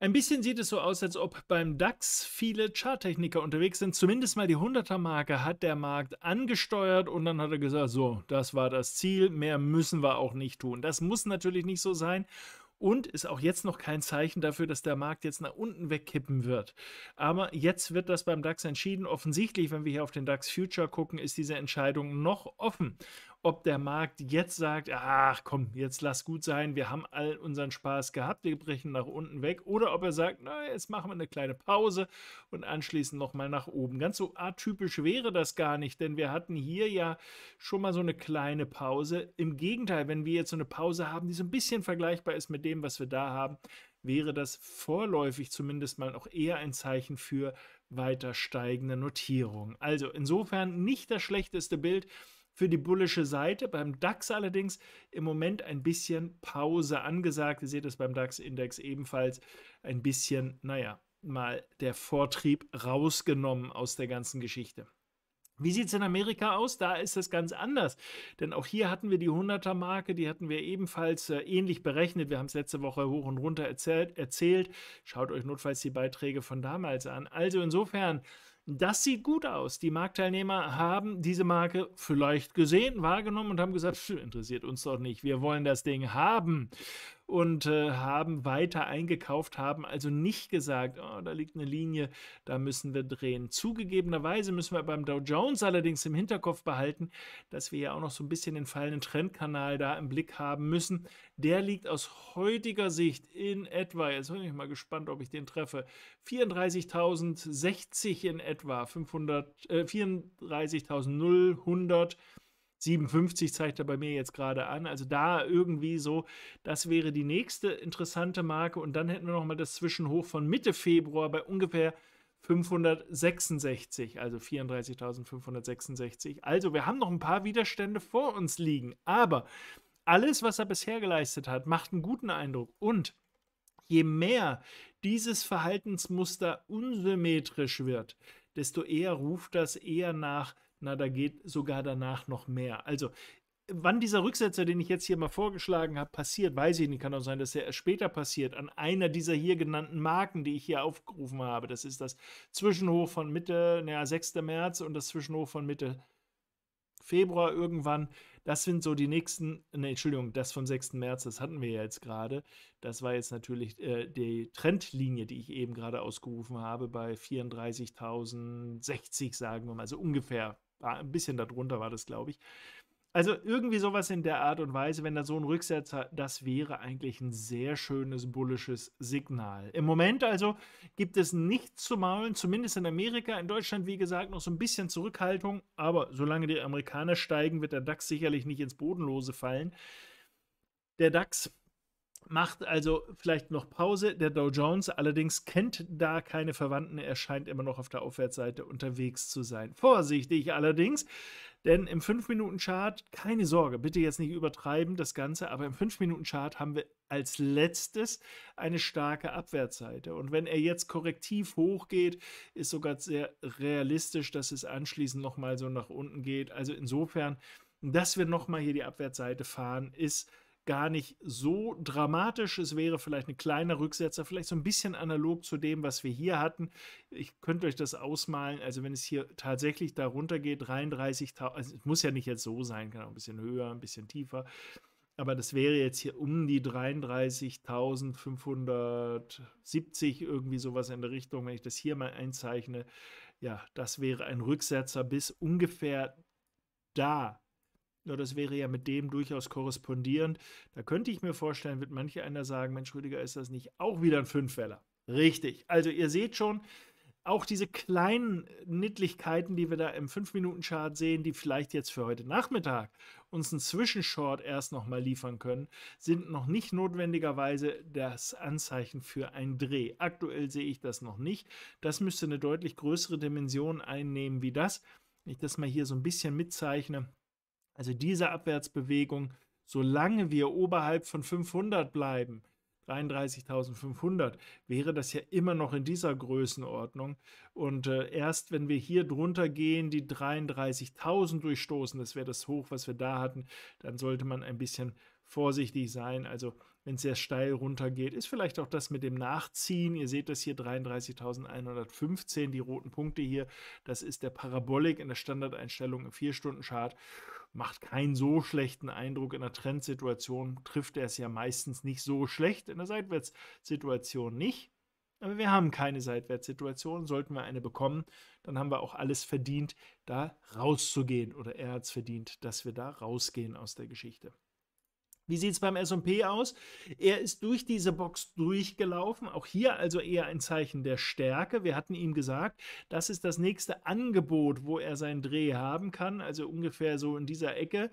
Ein bisschen sieht es so aus, als ob beim DAX viele Charttechniker unterwegs sind. Zumindest mal die 100er-Marke hat der Markt angesteuert und dann hat er gesagt, so, das war das Ziel, mehr müssen wir auch nicht tun. Das muss natürlich nicht so sein und ist auch jetzt noch kein Zeichen dafür, dass der Markt jetzt nach unten wegkippen wird. Aber jetzt wird das beim DAX entschieden. Offensichtlich, wenn wir hier auf den DAX Future gucken, ist diese Entscheidung noch offen ob der Markt jetzt sagt, ach komm, jetzt lass gut sein, wir haben all unseren Spaß gehabt, wir brechen nach unten weg, oder ob er sagt, na, jetzt machen wir eine kleine Pause und anschließend nochmal nach oben. Ganz so atypisch wäre das gar nicht, denn wir hatten hier ja schon mal so eine kleine Pause. Im Gegenteil, wenn wir jetzt so eine Pause haben, die so ein bisschen vergleichbar ist mit dem, was wir da haben, wäre das vorläufig zumindest mal noch eher ein Zeichen für weiter steigende Notierung. Also insofern nicht das schlechteste Bild für die bullische Seite. Beim DAX allerdings im Moment ein bisschen Pause angesagt. Ihr seht es beim DAX-Index ebenfalls ein bisschen, naja, mal der Vortrieb rausgenommen aus der ganzen Geschichte. Wie sieht es in Amerika aus? Da ist es ganz anders. Denn auch hier hatten wir die 100er-Marke, die hatten wir ebenfalls äh, ähnlich berechnet. Wir haben es letzte Woche hoch und runter erzählt, erzählt. Schaut euch notfalls die Beiträge von damals an. Also insofern das sieht gut aus. Die Marktteilnehmer haben diese Marke vielleicht gesehen, wahrgenommen und haben gesagt, interessiert uns doch nicht. Wir wollen das Ding haben und äh, haben weiter eingekauft, haben also nicht gesagt, oh, da liegt eine Linie, da müssen wir drehen. Zugegebenerweise müssen wir beim Dow Jones allerdings im Hinterkopf behalten, dass wir ja auch noch so ein bisschen den fallenden Trendkanal da im Blick haben müssen. Der liegt aus heutiger Sicht in etwa, jetzt bin ich mal gespannt, ob ich den treffe, 34.060 in etwa, 500, äh, 34.000 57 zeigt er bei mir jetzt gerade an. Also da irgendwie so, das wäre die nächste interessante Marke. Und dann hätten wir nochmal das Zwischenhoch von Mitte Februar bei ungefähr 566, also 34.566. Also wir haben noch ein paar Widerstände vor uns liegen. Aber alles, was er bisher geleistet hat, macht einen guten Eindruck. Und je mehr dieses Verhaltensmuster unsymmetrisch wird, desto eher ruft das eher nach na, da geht sogar danach noch mehr. Also, wann dieser Rücksetzer, den ich jetzt hier mal vorgeschlagen habe, passiert, weiß ich nicht. Kann auch sein, dass er erst später passiert. An einer dieser hier genannten Marken, die ich hier aufgerufen habe. Das ist das Zwischenhoch von Mitte, naja, 6. März und das Zwischenhoch von Mitte Februar irgendwann. Das sind so die nächsten, ne, Entschuldigung, das vom 6. März, das hatten wir ja jetzt gerade. Das war jetzt natürlich äh, die Trendlinie, die ich eben gerade ausgerufen habe, bei 34.060, sagen wir mal, also ungefähr Ah, ein bisschen darunter war das, glaube ich. Also irgendwie sowas in der Art und Weise, wenn da so ein Rücksetzer, das wäre eigentlich ein sehr schönes bullisches Signal. Im Moment also gibt es nichts zu maulen, zumindest in Amerika. In Deutschland, wie gesagt, noch so ein bisschen Zurückhaltung, aber solange die Amerikaner steigen, wird der DAX sicherlich nicht ins Bodenlose fallen. Der DAX macht also vielleicht noch Pause. Der Dow Jones allerdings kennt da keine Verwandten. Er scheint immer noch auf der Aufwärtsseite unterwegs zu sein. Vorsichtig allerdings, denn im 5-Minuten-Chart, keine Sorge, bitte jetzt nicht übertreiben das Ganze, aber im 5-Minuten-Chart haben wir als letztes eine starke Abwärtsseite. Und wenn er jetzt korrektiv hochgeht, ist sogar sehr realistisch, dass es anschließend nochmal so nach unten geht. Also insofern, dass wir nochmal hier die Abwärtsseite fahren, ist gar nicht so dramatisch. Es wäre vielleicht ein kleiner Rücksetzer, vielleicht so ein bisschen analog zu dem, was wir hier hatten. Ich könnte euch das ausmalen. Also wenn es hier tatsächlich darunter geht, 33.000, also es muss ja nicht jetzt so sein, kann auch ein bisschen höher, ein bisschen tiefer. Aber das wäre jetzt hier um die 33.570, irgendwie sowas in der Richtung. Wenn ich das hier mal einzeichne, ja, das wäre ein Rücksetzer bis ungefähr da nur das wäre ja mit dem durchaus korrespondierend. Da könnte ich mir vorstellen, wird manche einer sagen, Mensch Rüdiger, ist das nicht auch wieder ein Fünfweller? Richtig. Also ihr seht schon, auch diese kleinen Nittlichkeiten, die wir da im 5-Minuten-Chart sehen, die vielleicht jetzt für heute Nachmittag uns einen Zwischenshort erst nochmal liefern können, sind noch nicht notwendigerweise das Anzeichen für einen Dreh. Aktuell sehe ich das noch nicht. Das müsste eine deutlich größere Dimension einnehmen wie das. Wenn ich das mal hier so ein bisschen mitzeichne, also diese Abwärtsbewegung, solange wir oberhalb von 500 bleiben, 33.500, wäre das ja immer noch in dieser Größenordnung. Und äh, erst wenn wir hier drunter gehen, die 33.000 durchstoßen, das wäre das Hoch, was wir da hatten, dann sollte man ein bisschen vorsichtig sein. Also wenn es sehr steil runtergeht, ist vielleicht auch das mit dem Nachziehen. Ihr seht das hier 33.115, die roten Punkte hier. Das ist der Parabolik in der Standardeinstellung im 4-Stunden-Chart macht keinen so schlechten Eindruck. In der Trendsituation trifft er es ja meistens nicht so schlecht, in der Seitwärtssituation nicht. Aber wir haben keine Seitwärtssituation. Sollten wir eine bekommen, dann haben wir auch alles verdient, da rauszugehen. Oder er hat es verdient, dass wir da rausgehen aus der Geschichte. Wie sieht es beim SP aus? Er ist durch diese Box durchgelaufen. Auch hier also eher ein Zeichen der Stärke. Wir hatten ihm gesagt, das ist das nächste Angebot, wo er seinen Dreh haben kann. Also ungefähr so in dieser Ecke.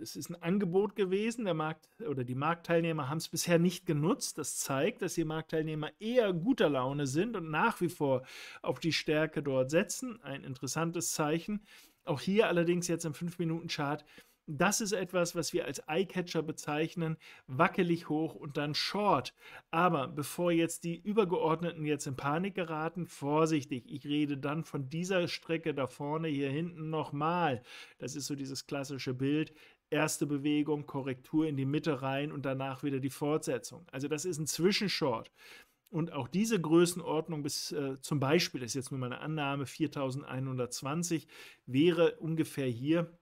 Es ist ein Angebot gewesen. Der Markt oder die Marktteilnehmer haben es bisher nicht genutzt. Das zeigt, dass die Marktteilnehmer eher guter Laune sind und nach wie vor auf die Stärke dort setzen. Ein interessantes Zeichen. Auch hier allerdings jetzt im 5-Minuten-Chart das ist etwas, was wir als Eyecatcher bezeichnen, wackelig hoch und dann short. Aber bevor jetzt die Übergeordneten jetzt in Panik geraten, vorsichtig. Ich rede dann von dieser Strecke da vorne hier hinten nochmal. Das ist so dieses klassische Bild erste Bewegung, Korrektur in die Mitte rein und danach wieder die Fortsetzung. Also das ist ein Zwischenshort. Und auch diese Größenordnung bis äh, zum Beispiel, das ist jetzt nur meine Annahme, 4120 wäre ungefähr hier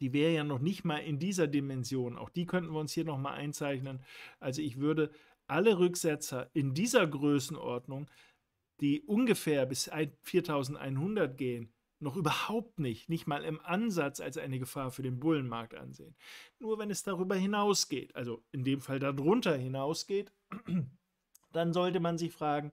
die wäre ja noch nicht mal in dieser Dimension. Auch die könnten wir uns hier nochmal einzeichnen. Also ich würde alle Rücksetzer in dieser Größenordnung, die ungefähr bis 4100 gehen, noch überhaupt nicht, nicht mal im Ansatz als eine Gefahr für den Bullenmarkt ansehen. Nur wenn es darüber hinausgeht, also in dem Fall darunter hinausgeht, dann sollte man sich fragen,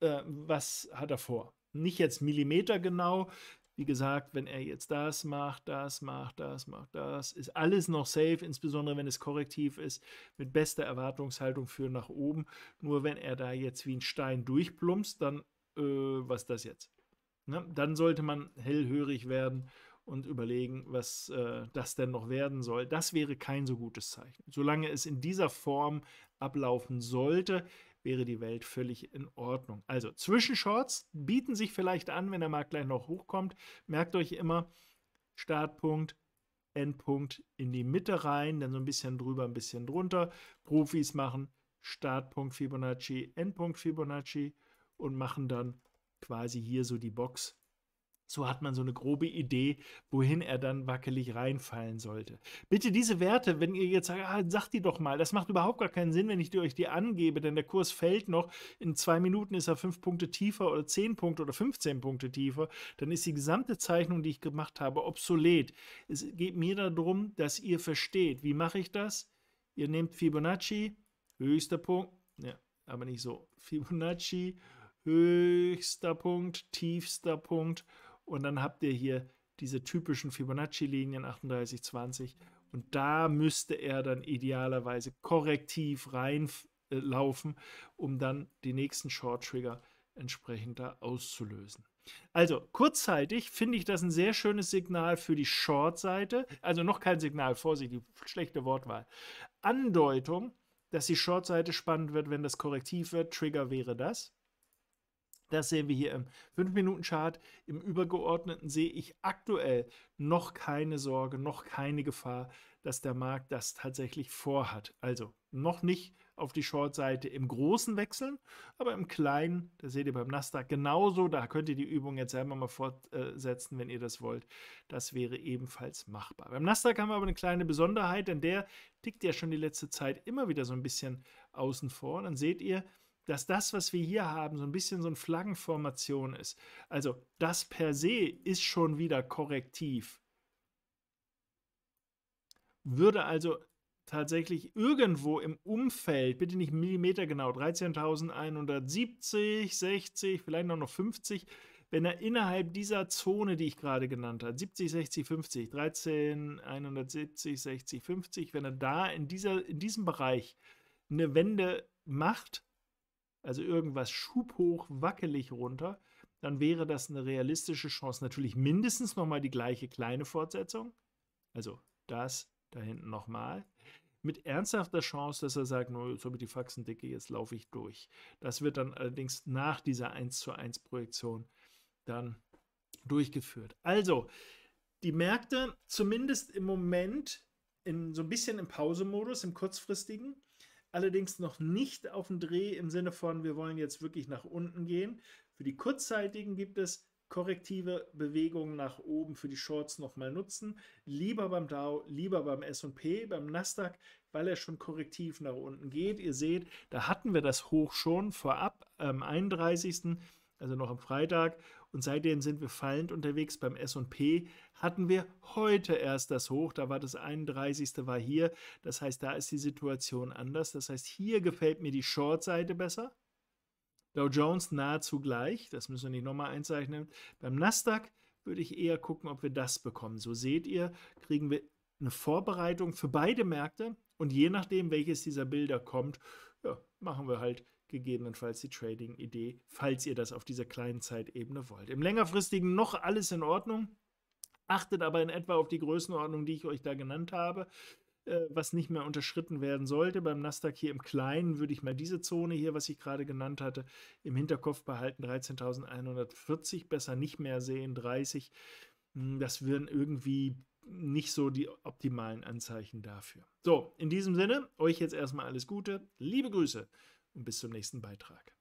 äh, was hat er vor? Nicht jetzt millimetergenau wie gesagt, wenn er jetzt das macht, das macht, das macht, das, ist alles noch safe, insbesondere wenn es korrektiv ist, mit bester Erwartungshaltung für nach oben. Nur wenn er da jetzt wie ein Stein durchplumpst, dann, äh, was ist das jetzt? Ne? Dann sollte man hellhörig werden und überlegen, was äh, das denn noch werden soll. Das wäre kein so gutes Zeichen. Solange es in dieser Form ablaufen sollte, wäre die Welt völlig in Ordnung. Also Zwischenshorts bieten sich vielleicht an, wenn der Markt gleich noch hochkommt. Merkt euch immer Startpunkt, Endpunkt in die Mitte rein, dann so ein bisschen drüber, ein bisschen drunter. Profis machen Startpunkt Fibonacci, Endpunkt Fibonacci und machen dann quasi hier so die Box so hat man so eine grobe Idee, wohin er dann wackelig reinfallen sollte. Bitte diese Werte, wenn ihr jetzt sagt, ah, sagt die doch mal, das macht überhaupt gar keinen Sinn, wenn ich euch die angebe, denn der Kurs fällt noch. In zwei Minuten ist er fünf Punkte tiefer oder zehn Punkte oder 15 Punkte tiefer. Dann ist die gesamte Zeichnung, die ich gemacht habe, obsolet. Es geht mir darum, dass ihr versteht. Wie mache ich das? Ihr nehmt Fibonacci, höchster Punkt, ja, aber nicht so. Fibonacci, höchster Punkt, tiefster Punkt und dann habt ihr hier diese typischen Fibonacci-Linien 38, 20. Und da müsste er dann idealerweise korrektiv reinlaufen, äh, um dann die nächsten Short-Trigger entsprechend da auszulösen. Also kurzzeitig finde ich das ein sehr schönes Signal für die Short-Seite. Also noch kein Signal, Vorsicht, die schlechte Wortwahl. Andeutung, dass die Short-Seite spannend wird, wenn das korrektiv wird. Trigger wäre das. Das sehen wir hier im 5-Minuten-Chart. Im Übergeordneten sehe ich aktuell noch keine Sorge, noch keine Gefahr, dass der Markt das tatsächlich vorhat. Also noch nicht auf die Short-Seite im Großen wechseln, aber im Kleinen, da seht ihr beim Nasdaq genauso, da könnt ihr die Übung jetzt selber mal fortsetzen, wenn ihr das wollt. Das wäre ebenfalls machbar. Beim Nasdaq haben wir aber eine kleine Besonderheit, denn der tickt ja schon die letzte Zeit immer wieder so ein bisschen außen vor. dann seht ihr, dass das, was wir hier haben, so ein bisschen so eine Flaggenformation ist. Also das per se ist schon wieder korrektiv. Würde also tatsächlich irgendwo im Umfeld, bitte nicht millimetergenau, 13.170, 60, vielleicht noch 50, wenn er innerhalb dieser Zone, die ich gerade genannt habe, 70, 60, 50, 13, 170, 60, 50, wenn er da in, dieser, in diesem Bereich eine Wende macht, also irgendwas schubhoch, wackelig runter, dann wäre das eine realistische Chance. Natürlich mindestens nochmal die gleiche kleine Fortsetzung. Also das da hinten nochmal. Mit ernsthafter Chance, dass er sagt, no, jetzt habe ich die Faxen dicke, jetzt laufe ich durch. Das wird dann allerdings nach dieser 1 zu 1 Projektion dann durchgeführt. Also, die Märkte zumindest im Moment in, so ein bisschen im Pausemodus, im kurzfristigen. Allerdings noch nicht auf dem Dreh im Sinne von, wir wollen jetzt wirklich nach unten gehen. Für die kurzzeitigen gibt es korrektive Bewegungen nach oben für die Shorts nochmal nutzen. Lieber beim Dow, lieber beim S&P, beim Nasdaq, weil er schon korrektiv nach unten geht. Ihr seht, da hatten wir das Hoch schon vorab am 31 also noch am Freitag. Und seitdem sind wir fallend unterwegs beim SP. Hatten wir heute erst das Hoch, da war das 31. war hier. Das heißt, da ist die Situation anders. Das heißt, hier gefällt mir die Short-Seite besser. Dow Jones nahezu gleich, das müssen wir nicht nochmal einzeichnen. Beim Nasdaq würde ich eher gucken, ob wir das bekommen. So seht ihr, kriegen wir eine Vorbereitung für beide Märkte und je nachdem, welches dieser Bilder kommt, ja, machen wir halt gegebenenfalls die Trading-Idee, falls ihr das auf dieser kleinen Zeitebene wollt. Im längerfristigen noch alles in Ordnung. Achtet aber in etwa auf die Größenordnung, die ich euch da genannt habe äh, was nicht mehr unterschritten werden sollte. Beim Nasdaq hier im Kleinen würde ich mal diese Zone hier, was ich gerade genannt hatte, im Hinterkopf behalten. 13.140, besser nicht mehr sehen, 30. Hm, das wären irgendwie nicht so die optimalen Anzeichen dafür. So, in diesem Sinne, euch jetzt erstmal alles Gute. Liebe Grüße und bis zum nächsten Beitrag.